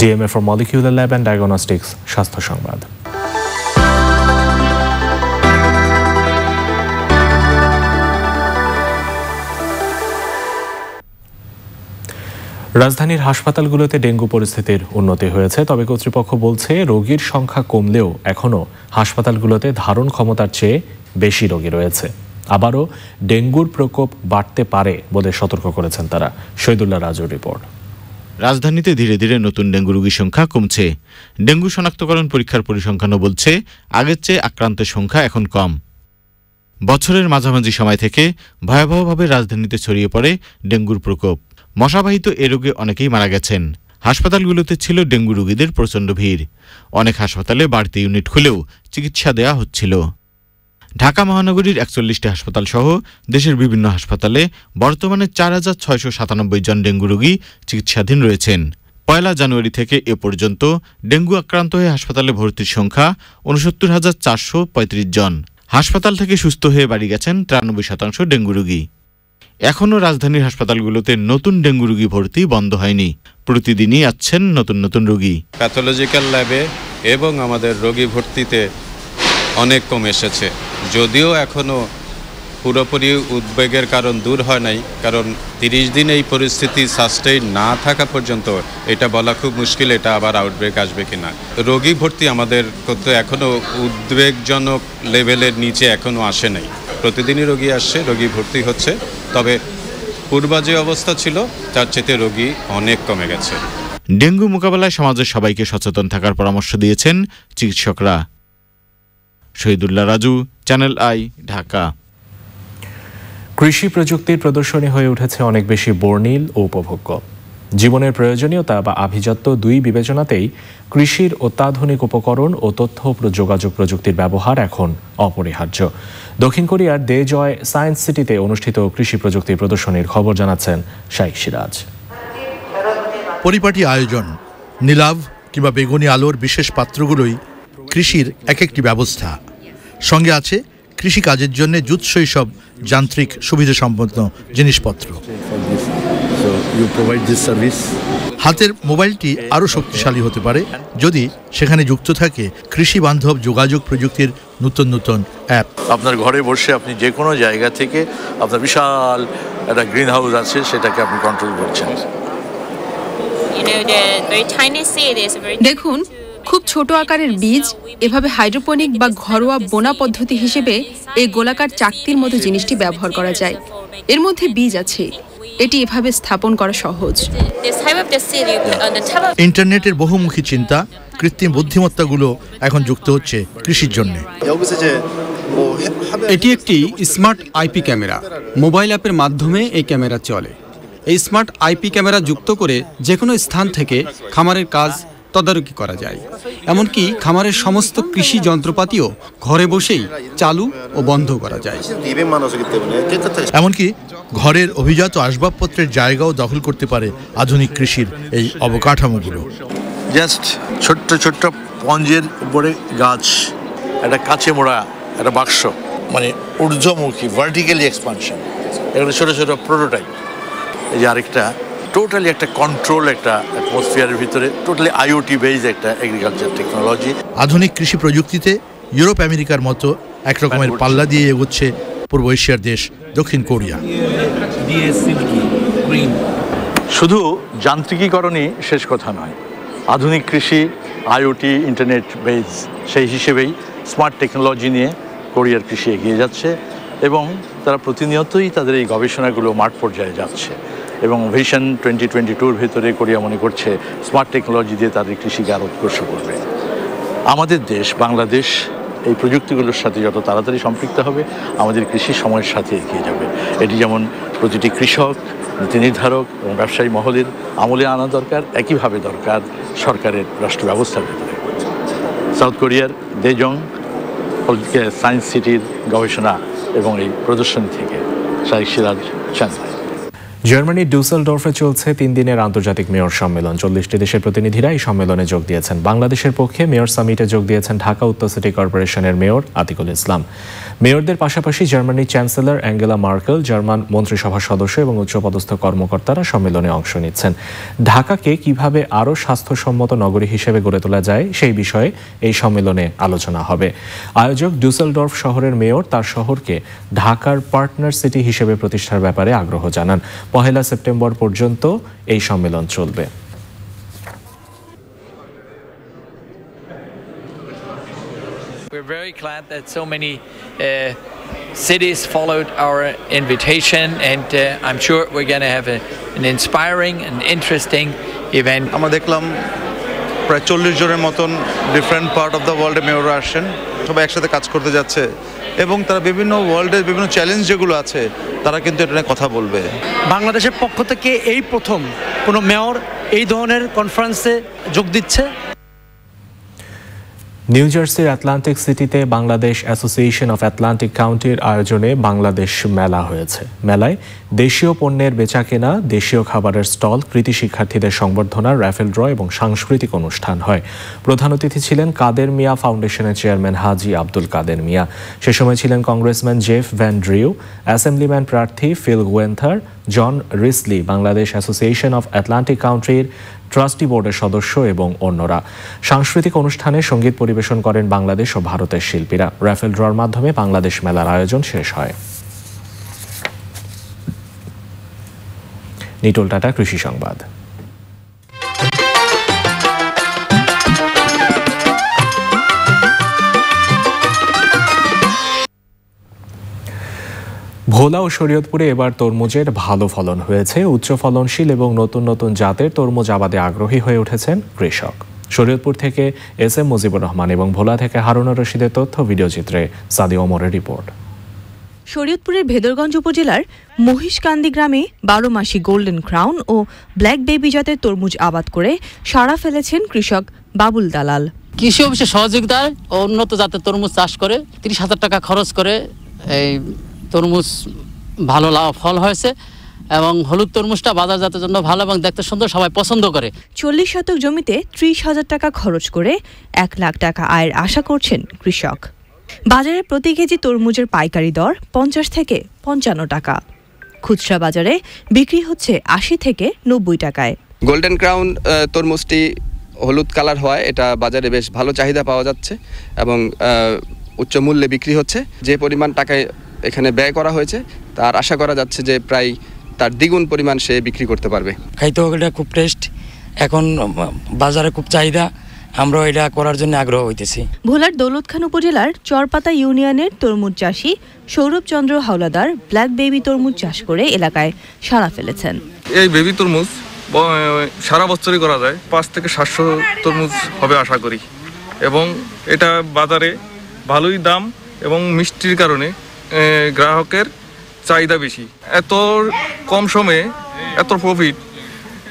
DMA for molecular lab and diagnostics স্বাস্থ্য সংবাদ রাজধানীর হাসপাতালগুলোতে ডেঙ্গু পরিস্থিতির উন্নতি হয়েছে তবে কর্তৃপক্ষ বলছে রোগীর সংখ্যা কমলেও এখনও হাসপাতালগুলোতে ধারণ ক্ষমতার চেয়ে বেশি রোগী রয়েছে আবারও ডেঙ্গুর প্রকোপ বাড়তে পারে বলে সতর্ক করেছেন তারা শহীদুল্লাহ রাজুর রিপোর্ট রাজধানীতে ধীরে ধীরে নতুন ডেঙ্গু রোগীর সংখ্যা কমছে ডেঙ্গু শনাক্তকরণ পরীক্ষার পরিসংখ্যানও বলছে আগের চেয়ে আক্রান্তের সংখ্যা এখন কম বছরের মাঝামাঝি সময় থেকে ভয়াবহভাবে রাজধানীতে ছড়িয়ে পড়ে ডেঙ্গুর প্রকোপ মশাবাহিত এ রোগে অনেকেই মারা গেছেন হাসপাতালগুলোতে ছিল ডেঙ্গু রোগীদের প্রচণ্ড ভিড় অনেক হাসপাতালে বাড়তি ইউনিট খুলেও চিকিৎসা দেয়া হচ্ছিল ঢাকা মহানগরীর একচল্লিশটি হাসপাতাল সহ দেশের বিভিন্ন হাসপাতালে বর্তমানে চার হাজার ছয়শো সাতানব্বই জন ডেঙ্গু রোগী চিকিৎসাধীন রয়েছেন পয়লা জানুয়ারি থেকে এ পর্যন্ত ডেঙ্গু আক্রান্ত হয়ে হাসপাতালে ভর্তির সংখ্যা উনসত্তর হাজার চারশো পঁয়ত্রিশ জন হাসপাতাল থেকে সুস্থ হয়ে বাড়ি গেছেন তিরানব্বই শতাংশ ডেঙ্গু রোগী এখনও রাজধানীর হাসপাতালগুলোতে নতুন ডেঙ্গু রোগী ভর্তি বন্ধ হয়নি প্রতিদিনই আসছেন নতুন নতুন রোগী প্যাথোলজিক্যাল ল্যাবে এবং আমাদের রোগী ভর্তিতে অনেক কম এসেছে যদিও এখনও পুরোপুরি উদ্বেগের কারণ দূর হয় নাই কারণ তিরিশ দিন এই পরিস্থিতি সাস্টেইন না থাকা পর্যন্ত এটা বলা খুব মুশকিল এটা আবার আউটব্রেক আসবে কি না রোগী ভর্তি আমাদের করতে এখনও উদ্বেগজনক লেভেলের নিচে এখনও আসে নাই প্রতিদিনই রোগী আসছে রোগী ভর্তি হচ্ছে তবে পূর্বা যে অবস্থা ছিল তার চেতে রোগী অনেক কমে গেছে ডেঙ্গু মোকাবেলায় সমাজের সবাইকে সচেতন থাকার পরামর্শ দিয়েছেন চিকিৎসকরা শহীদুল্লাহ রাজু চ্যানেল আই ঢাকা কৃষি প্রযুক্তির প্রদর্শনী হয়ে উঠেছে অনেক বেশি বর্ণিল ও উপভোগ্য জীবনের প্রয়োজনীয়তা বা আভিজাত্য দুই বিবেচনাতেই কৃষির অত্যাধুনিক উপকরণ ও তথ্য যোগাযোগ প্রযুক্তির ব্যবহার এখন অপরিহার্য দক্ষিণ কোরিয়ার দে জয় সায়েন্স সিটিতে অনুষ্ঠিত কৃষি প্রযুক্তি প্রদর্শনীর খবর জানাচ্ছেন শাইক সিরাজ পরিপাটি আয়োজন নীলাভ কিংবা বেগুনি আলোর বিশেষ পাত্রগুলোই কৃষির এক একটি ব্যবস্থা সঙ্গে আছে কৃষিকাজের জন্য জুৎসই সব যান্ত্রিক সুবিধা সম্পন্ন জিনিসপত্র হাতের মোবাইলটি আরও শক্তিশালী হতে পারে যদি সেখানে যুক্ত থাকে কৃষি বান্ধব যোগাযোগ প্রযুক্তির নতুন নতুন অ্যাপ আপনার ঘরে বসে আপনি যে কোনো জায়গা থেকে আপনার বিশাল একটা গ্রিন হাউস আছে সেটাকে আপনি কন্ট্রোল করছেন দেখুন খুব ছোট আকারের বীজ এভাবে হাইড্রোপনিক বা ঘরোয়া বোনা পদ্ধতি হিসেবে এই গোলাকার চাকতির মতো জিনিসটি ব্যবহার করা যায় এর মধ্যে বীজ আছে এটি এভাবে স্থাপন করা সহজ ইন্টারনেটের বহুমুখী চিন্তা কৃত্রিম বুদ্ধিমত্তাগুলো এখন যুক্ত হচ্ছে কৃষির জন্য এটি একটি স্মার্ট আইপি ক্যামেরা মোবাইল অ্যাপের মাধ্যমে এই ক্যামেরা চলে এই স্মার্ট আইপি ক্যামেরা যুক্ত করে যে কোনো স্থান থেকে খামারের কাজ তদারকি করা যায় এমনকি খামারের সমস্ত কৃষি যন্ত্রপাতিও ঘরে বসেই চালু ও বন্ধ করা যায় এমনকি ঘরের অভিজাত আসবাবপত্রের জায়গাও দখল করতে পারে আধুনিক কৃষির এই অবকাঠামোগুলো জাস্ট ছোট্ট ছোট্ট পঞ্জের উপরে গাছ একটা কাছে মোড়া একটা বাক্স মানে ঊর্ধ্বমুখী ভার্টিক্যালি এক্সপানশন এগুলো ছোটো ছোটো প্রোটোটাইপ এই যে আরেকটা টোটালি একটা কন্ট্রোল একটা অ্যাটমসফিয়ারের ভিতরে টোটালি আইওটি বেজ একটা এগ্রিকালচার টেকনোলজি আধুনিক কৃষি প্রযুক্তিতে ইউরোপ আমেরিকার মতো একরকমের পাল্লা দিয়ে এগোচ্ছে পূর্ব এশিয়ার দেশ দক্ষিণ কোরিয়া শুধু যান্ত্রিকীকরণই শেষ কথা নয় আধুনিক কৃষি আইওটি ইন্টারনেট বেজ সেই হিসেবেই স্মার্ট টেকনোলজি নিয়ে কোরিয়ার কৃষি এগিয়ে যাচ্ছে এবং তারা প্রতিনিয়তই তাদের এই গবেষণাগুলো মাঠ পর্যায়ে যাচ্ছে এবং ভিশন টোয়েন্টি টোয়েন্টি টুর ভেতরে কোরিয়া মনে করছে স্মার্ট টেকনোলজি দিয়ে তাদের কৃষিকে আরও উৎকর্ষ করবে আমাদের দেশ বাংলাদেশ এই প্রযুক্তিগুলোর সাথে যত তাড়াতাড়ি সম্পৃক্ত হবে আমাদের কৃষি সময়ের সাথে এগিয়ে যাবে এটি যেমন প্রতিটি কৃষক নীতি নির্ধারক এবং ব্যবসায়ী মহলের আমলে আনা দরকার একইভাবে দরকার সরকারের রাষ্ট্র ব্যবস্থার ভেতরে সাউথ কোরিয়ার দেজং সায়েন্স সিটির গবেষণা এবং এই প্রদর্শনী থেকে সাইক সিরাজ চান্দাই জার্মানির ডুসেলডর্ফে চলছে তিন দিনের আন্তর্জাতিক মেয়র সম্মেলন চল্লিশটি দেশের প্রতিনিধিরা এই সম্মেলনে যোগ দিয়েছেন বাংলাদেশের পক্ষে মেয়র সামিটে যোগ দিয়েছেন ঢাকা উত্তর সিটি কর্পোরেশনের মেয়র আতিকুল ইসলাম মেয়রদের পাশাপাশি জার্মানির চ্যান্সেলর অ্যাঙ্গেলা মার্কেল জার্মান মন্ত্রিসভার সদস্য এবং উচ্চপদস্থ কর্মকর্তারা সম্মেলনে অংশ নিচ্ছেন ঢাকাকে কিভাবে আরও স্বাস্থ্যসম্মত নগরী হিসেবে গড়ে তোলা যায় সেই বিষয়ে এই সম্মেলনে আলোচনা হবে আয়োজক ডুসেলডর্ফ শহরের মেয়র তার শহরকে ঢাকার পার্টনার সিটি হিসেবে প্রতিষ্ঠার ব্যাপারে আগ্রহ জানান পহেলা সেপ্টেম্বর পর্যন্ত এই সম্মেলন চলবে We're very glad that so many uh, cities followed our invitation, and uh, I'm sure we're going to have a, an inspiring and interesting event. প্রায় চল্লিশ জনের মতন ডিফারেন্ট পার্ট অফ দ্য ওয়ার্ল্ডে মেয়ররা আসছেন সবাই একসাথে কাজ করতে যাচ্ছে এবং তারা বিভিন্ন ওয়ার্ল্ডের বিভিন্ন চ্যালেঞ্জ যেগুলো আছে তারা কিন্তু এটা নিয়ে কথা বলবে বাংলাদেশের পক্ষ থেকে এই প্রথম কোনো মেয়র এই ধরনের কনফারেন্সে যোগ দিচ্ছে নিউ জার্সির আটলান্টিক সিটিতে বাংলাদেশ অ্যাসোসিয়েশন অফ আটলান্টিক কাউন্টির আয়োজনে বাংলাদেশ মেলা হয়েছে মেলায় দেশীয় পণ্যের বেচা কেনা দেশীয় খাবারের স্টল কৃতি শিক্ষার্থীদের সংবর্ধনা র্যাফেল ড্র এবং সাংস্কৃতিক অনুষ্ঠান হয় প্রধান অতিথি ছিলেন কাদের মিয়া ফাউন্ডেশনের চেয়ারম্যান হাজি আব্দুল কাদের মিয়া সে সময় ছিলেন কংগ্রেসম্যান জেফ ভ্যান্ড্রিউ অ্যাসেম্বলিম্যান প্রার্থী Phil Guenther John Risley Bangladesh association of Atlantic কাউন্ট্রির ট্রাস্টি বোর্ডের সদস্য এবং অন্যরা সাংস্কৃতিক অনুষ্ঠানে সঙ্গীত পরিবেশন করেন বাংলাদেশ ও ভারতের শিল্পীরা রাফেল ড্রর মাধ্যমে বাংলাদেশ মেলার আয়োজন শেষ হয় নিটোল টাটা কৃষি সংবাদ ভোলা ও শরীয়তপুরে এবার তরমুজের ভালো ফলন হয়েছে উচ্চ ফলনশীল এবং নতুন নতুন জাতের তরমুজ আবাদে আগ্রহী হয়ে উঠেছেন কৃষক শরীয়তপুর থেকে এস এম মুজিবুর রহমান এবং ভোলা থেকে হারুনা রশিদের তথ্য ভিডিওচিত্রে সাদি ওমরের রিপোর্ট শরীয়তপুরের ভেদরগঞ্জ উপজেলার মহিষকান্দি গ্রামে বারো মাসি গোল্ডেন ক্রাউন ও ব্ল্যাক বেবি জাতের তরমুজ আবাদ করে সাড়া ফেলেছেন কৃষক বাবুল দালাল কৃষি অফিসের সহযোগিতায় উন্নত জাতের তরমুজ চাষ করে তিরিশ হাজার টাকা খরচ করে এই তরমুজ ভালো ফল হয়েছে এবং হলুদ তরমুজটা বাজারজাতের জন্য ভালো এবং দেখতে সুন্দর সবাই পছন্দ করে চল্লিশ শতক জমিতে ত্রিশ হাজার টাকা খরচ করে এক লাখ টাকা আয়ের আশা করছেন কৃষক বাজারে প্রতি কেজি তরমুজের পাইকারি দর পঞ্চাশ থেকে পঞ্চান্ন টাকা খুচরা বাজারে বিক্রি হচ্ছে আশি থেকে নব্বই টাকায় গোল্ডেন ক্রাউন তরমুজটি হলুদ কালার হওয়ায় এটা বাজারে বেশ ভালো চাহিদা পাওয়া যাচ্ছে এবং উচ্চ মূল্যে বিক্রি হচ্ছে যে পরিমাণ টাকায় এখানে ব্যয় করা হয়েছে তার আশা করা যাচ্ছে যে প্রায় তার দ্বিগুণ পরিমাণ সে বিক্রি করতে পারবে খাইতে এটা খুব টেস্ট এখন বাজারে খুব চাহিদা আমরা এটা করার জন্য আগ্রহ হইতেছি ভোলার দৌলতখান উপজেলার চরপাতা ইউনিয়নের তরমুজ চাষি সৌরভ চন্দ্র হাওলাদার ব্ল্যাক বেবি তরমুজ চাষ করে এলাকায় সাড়া ফেলেছেন এই বেবি তরমুজ সারা বছরই করা যায় পাঁচ থেকে সাতশো তরমুজ হবে আশা করি এবং এটা বাজারে ভালোই দাম এবং মিষ্টির কারণে গ্রাহকের চাহিদা বেশি এত কম সময়ে এত প্রফিট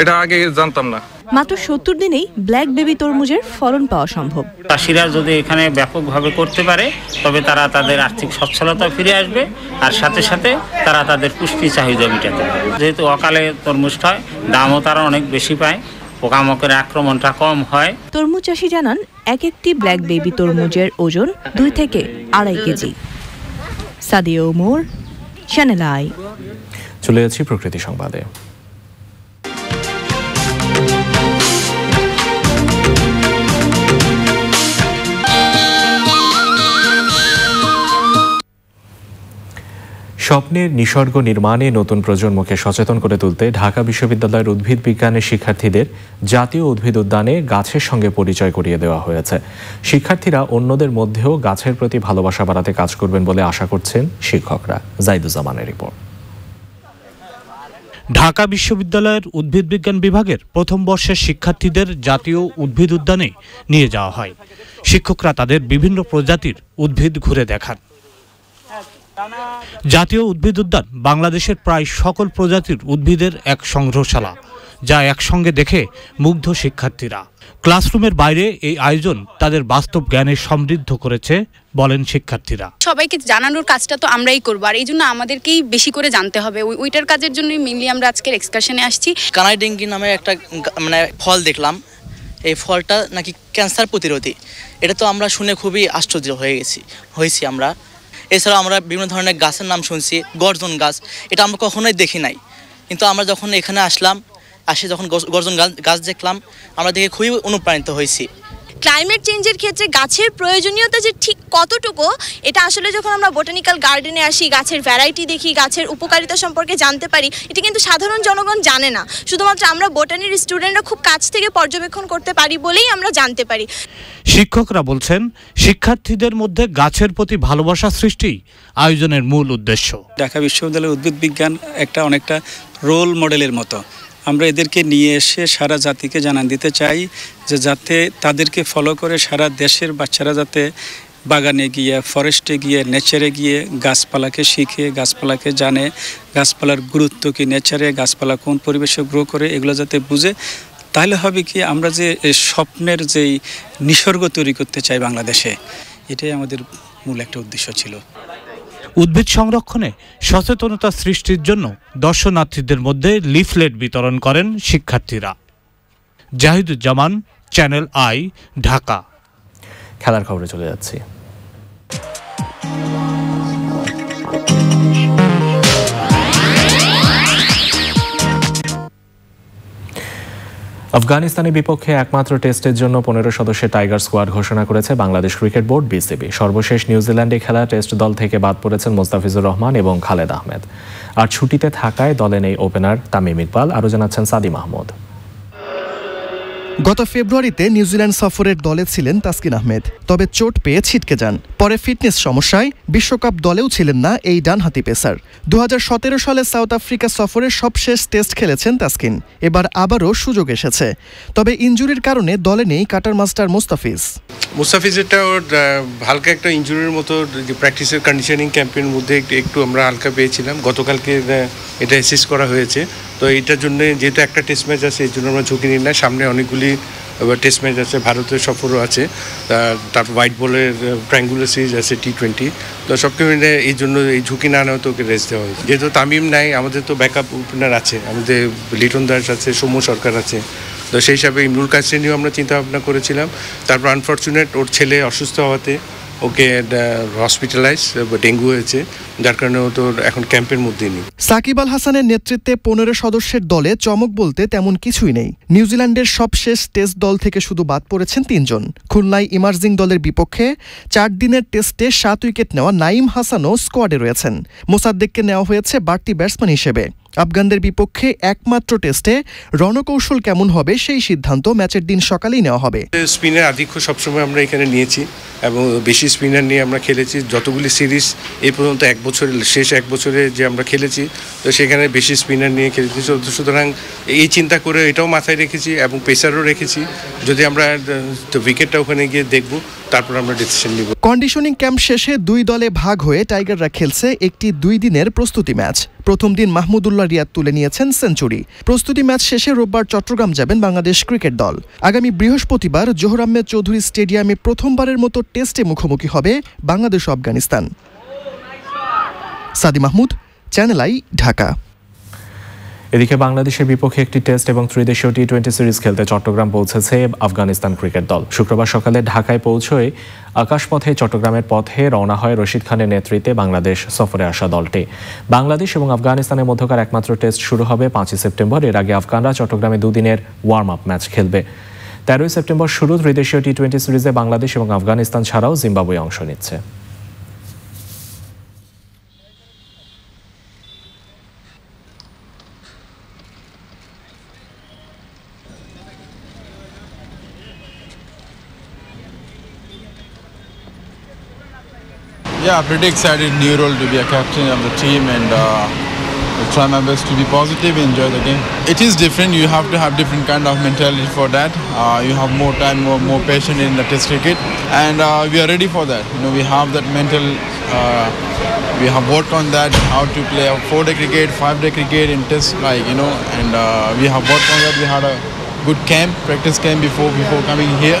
এটা আগে জানতাম না মাত্র সত্তর দিনেই ব্ল্যাক বেবি তরমুজের ফলন পাওয়া সম্ভব চাষিরা যদি এখানে ব্যাপকভাবে করতে পারে তবে তারা তাদের আর্থিক সচ্ছলতা ফিরে আসবে আর সাথে সাথে তারা তাদের পুষ্টি চাহিদা মিটাতে পারবে যেহেতু অকালে তরমুজটা হয় দামও তারা অনেক বেশি পায় পোকামাকড়ের আক্রমণটা কম হয় তরমুজ চাষি জানান এক একটি ব্ল্যাক বেবি তরমুজের ওজন দুই থেকে আড়াই kg Sadia Omar channel I চলে যাচ্ছি প্রকৃতি সংবাদে স্বপ্নের নিসর্গ নির্মাণে নতুন প্রজন্মকে সচেতন করে তুলতে ঢাকা বিশ্ববিদ্যালয়ের উদ্ভিদ বিজ্ঞানের শিক্ষার্থীদের জাতীয় উদ্ভিদ উদ্যানে গাছের সঙ্গে পরিচয় করিয়ে দেওয়া হয়েছে শিক্ষার্থীরা অন্যদের মধ্যেও গাছের প্রতি ভালোবাসা বাড়াতে কাজ করবেন বলে আশা করছেন শিক্ষকরা জাইদুজ্জামানের রিপোর্ট ঢাকা বিশ্ববিদ্যালয়ের উদ্ভিদ বিজ্ঞান বিভাগের প্রথম বর্ষের শিক্ষার্থীদের জাতীয় উদ্ভিদ উদ্যানে নিয়ে যাওয়া হয় শিক্ষকরা তাদের বিভিন্ন প্রজাতির উদ্ভিদ ঘুরে দেখান জাতীয় উদ্ভিদ উদ্যান বাংলাদেশের প্রায় সকল প্রজাতির উদ্ভিদের এক সংগ্রহশালা যা একসঙ্গে দেখে মুগ্ধ শিক্ষার্থীরা ক্লাসরুমের বাইরে এই আয়োজন তাদের বাস্তব জ্ঞানে সমৃদ্ধ করেছে বলেন শিক্ষার্থীরা সবাইকে জানানোর কাজটা তো আমরাই করবো আর এই জন্য আমাদেরকেই বেশি করে জানতে হবে ওই ওইটার কাজের জন্যই মেনলি আমরা আজকের এক্সকারশনে আসছি কানাই ডেঙ্গি নামে একটা মানে ফল দেখলাম এই ফলটা নাকি ক্যান্সার প্রতিরোধী এটা তো আমরা শুনে খুবই আশ্চর্য হয়ে গেছি হয়েছি আমরা এছাড়াও আমরা বিভিন্ন ধরনের গাছের নাম শুনছি গর্জন গাছ এটা আমরা কখনোই দেখি নাই কিন্তু আমরা যখন এখানে আসলাম আসে যখন গর্জন গাছ দেখলাম আমরা দেখে খুবই অনুপ্রাণিত হয়েছি ক্লাইমেট চেঞ্জের ক্ষেত্রে গাছের প্রয়োজনীয়তা যে ঠিক কতটুকু এটা আসলে যখন আমরা বোটানিক্যাল গার্ডেনে আসি গাছের ভ্যারাইটি দেখি গাছের উপকারিতা সম্পর্কে জানতে পারি এটা কিন্তু সাধারণ জনগণ জানে না শুধুমাত্র আমরা বোটানির স্টুডেন্টরা খুব কাছ থেকে পর্যবেক্ষণ করতে পারি বলেই আমরা জানতে পারি শিক্ষকরা বলছেন শিক্ষার্থীদের মধ্যে গাছের প্রতি ভালোবাসা সৃষ্টি আয়োজনের মূল উদ্দেশ্য ঢাকা বিশ্ববিদ্যালয়ের উদ্ভিদ বিজ্ঞান একটা অনেকটা রোল মডেলের মতো আমরা এদেরকে নিয়ে এসে সারা জাতিকে জানান দিতে চাই যে যাতে তাদেরকে ফলো করে সারা দেশের বাচ্চারা যাতে বাগানে গিয়ে ফরেস্টে গিয়ে নেচারে গিয়ে গাছপালাকে শিখে গাছপালাকে জানে গাছপালার গুরুত্ব কি নেচারে গাছপালা কোন পরিবেশে গ্রো করে এগুলো যাতে বুঝে তাহলে হবে কি আমরা যে স্বপ্নের যেই নিসর্গ তৈরি করতে চাই বাংলাদেশে এটাই আমাদের মূল একটা উদ্দেশ্য ছিল উদ্ভিদ সংরক্ষণে সচেতনতা সৃষ্টির জন্য দর্শনার্থীদের মধ্যে লিফলেট বিতরণ করেন শিক্ষার্থীরা জাহিদুজ্জামান চ্যানেল আই ঢাকা খেলার খবরে চলে যাচ্ছি আফগানিস্তানের বিপক্ষে একমাত্র টেস্টের জন্য পনেরো সদস্যের টাইগার স্কোয়াড ঘোষণা করেছে বাংলাদেশ ক্রিকেট বোর্ড বিসিবি সর্বশেষ নিউজিল্যান্ডে খেলা টেস্ট দল থেকে বাদ পড়েছেন মোস্তাফিজুর রহমান এবং খালেদ আহমেদ আর ছুটিতে থাকায় দলে নেই ওপেনার তামিম ইকবাল আরও জানাচ্ছেন সাদি মাহমুদ গত ফেব্রুয়ারিতে নিউজিল্যান্ড সফরের দলে ছিলেন তাসকিন আহমেদ তবে চোট পেয়ে ছিটকে যান পরে ফিটনেস সমস্যায় বিশ্বকাপ দলেও ছিলেন না এই ডানহাতি পেসার দু সালে সাউথ আফ্রিকা সফরের সবশেষ টেস্ট খেলেছেন তাসকিন এবার আবারও সুযোগ এসেছে তবে ইঞ্জুরির কারণে দলে নেই কাটার মাস্টার মুস্তাফিজ মুস্তাফিজেরটা হালকা একটা ইঞ্জুরির মতো প্র্যাকটিসের কন্ডিশনিং ক্যাম্পের মধ্যে একটু আমরা হালকা পেয়েছিলাম গতকালকে এটা অ্যাসিস্ট করা হয়েছে তো এইটার জন্য যেহেতু একটা টেস্ট ম্যাচ আছে এই জন্য আমরা ঝুঁকি নিই না সামনে অনেকগুলি টেস্ট ম্যাচ আছে ভারতের সফরও আছে তারপর হোয়াইট বলের ট্রাঙ্গুলার সিরিজ আছে টি টোয়েন্টি তো সবকে মিলে এই জন্য এই ঝুঁকি না নেওয়া তো ওকে রেস্ট দেওয়া হয়েছে যেহেতু তামিম নাই আমাদের তো ব্যাকআপ ওপেনার আছে আমাদের লিটন দাস আছে সৌম্য সরকার আছে তো সেই হিসাবে ইমরুল কাসিনিও আমরা চিন্তাভাবনা করেছিলাম তারপর আনফর্চুনেট ওর ছেলে অসুস্থ হওয়াতে ওকে হসপিটালাইজ ডেঙ্গু হয়েছে যার কারণে ও তো এখন ক্যাম্পের মধ্যেই নেই সাকিব আল হাসানের নেতৃত্বে পনেরো সদস্যের দলে চমক বলতে তেমন কিছুই নেই নিউজিল্যান্ডের সবশেষ টেস্ট দল থেকে শুধু বাদ পড়েছেন তিনজন খুলনায় ইমার্জিং দলের বিপক্ষে চার দিনের টেস্টে সাত উইকেট নেওয়া নাইম হাসানও স্কোয়াডে রয়েছেন মোসাদ্দেককে নেওয়া হয়েছে বাড়তি ব্যাটসম্যান হিসেবে আফগানদের বিপক্ষে একমাত্র টেস্টে রণকৌশল কেমন হবে সেই সিদ্ধান্ত ম্যাচের দিন সকালেই নেওয়া হবে স্পিনের আধিক্য সবসময় আমরা এখানে নিয়েছি এবং বেশি স্পিনার নিয়ে আমরা খেলেছি যতগুলি সিরিজ এ পর্যন্ত একবার বছর শেষ এক বছরে যে আমরা খেলেছি তো সেখানে বেশি স্পিনার নিয়ে খেলেছি সুতরাং এই চিন্তা করে এটাও মাথায় রেখেছি এবং পেসারও রেখেছি যদি আমরা তো উইকেটটা ওখানে গিয়ে দেখব তারপর আমরা ডিসিশন নিব কন্ডিশনিং ক্যাম্প শেষে দুই দলে ভাগ হয়ে টাইগাররা খেলছে একটি দুই দিনের প্রস্তুতি ম্যাচ প্রথম দিন মাহমুদুল্লাহ রিয়াদ তুলে নিয়েছেন সেঞ্চুরি প্রস্তুতি ম্যাচ শেষে রোববার চট্টগ্রাম যাবেন বাংলাদেশ ক্রিকেট দল আগামী বৃহস্পতিবার জোহর চৌধুরী স্টেডিয়ামে প্রথমবারের মতো টেস্টে মুখোমুখি হবে বাংলাদেশ আফগানিস্তান সাদি মাহমুদ চ্যানেল আই ঢাকা এদিকে বাংলাদেশের বিপক্ষে একটি টেস্ট এবং ত্রিদেশীয় টি টোয়েন্টি সিরিজ খেলতে চট্টগ্রাম পৌঁছেছে আফগানিস্তান ক্রিকেট দল শুক্রবার সকালে ঢাকায় পৌঁছয়ে আকাশপথে চট্টগ্রামের পথে রওনা হয় রশিদ খানের নেতৃত্বে বাংলাদেশ সফরে আসা দলটি বাংলাদেশ এবং আফগানিস্তানের মধ্যকার একমাত্র টেস্ট শুরু হবে পাঁচই সেপ্টেম্বর এর আগে আফগানরা চট্টগ্রামে দুদিনের ওয়ার্ম আপ ম্যাচ খেলবে তেরোই সেপ্টেম্বর শুরু ত্রিদেশীয় টি টোয়েন্টি সিরিজে বাংলাদেশ এবং আফগানিস্তান ছাড়াও জিম্বাবুয়ে অংশ নিচ্ছে Yeah, pretty excited new role to be a captain of the team and uh, try my best to be positive, enjoy the game. It is different. You have to have different kind of mentality for that. Uh, you have more time, more, more patience in the Test cricket, and uh, we are ready for that. You know, we have that mental. Uh, we have worked on that, how to play a four-day cricket, five-day cricket in Test, like you know, and uh, we have worked on that. We had a good camp, practice camp before before coming here.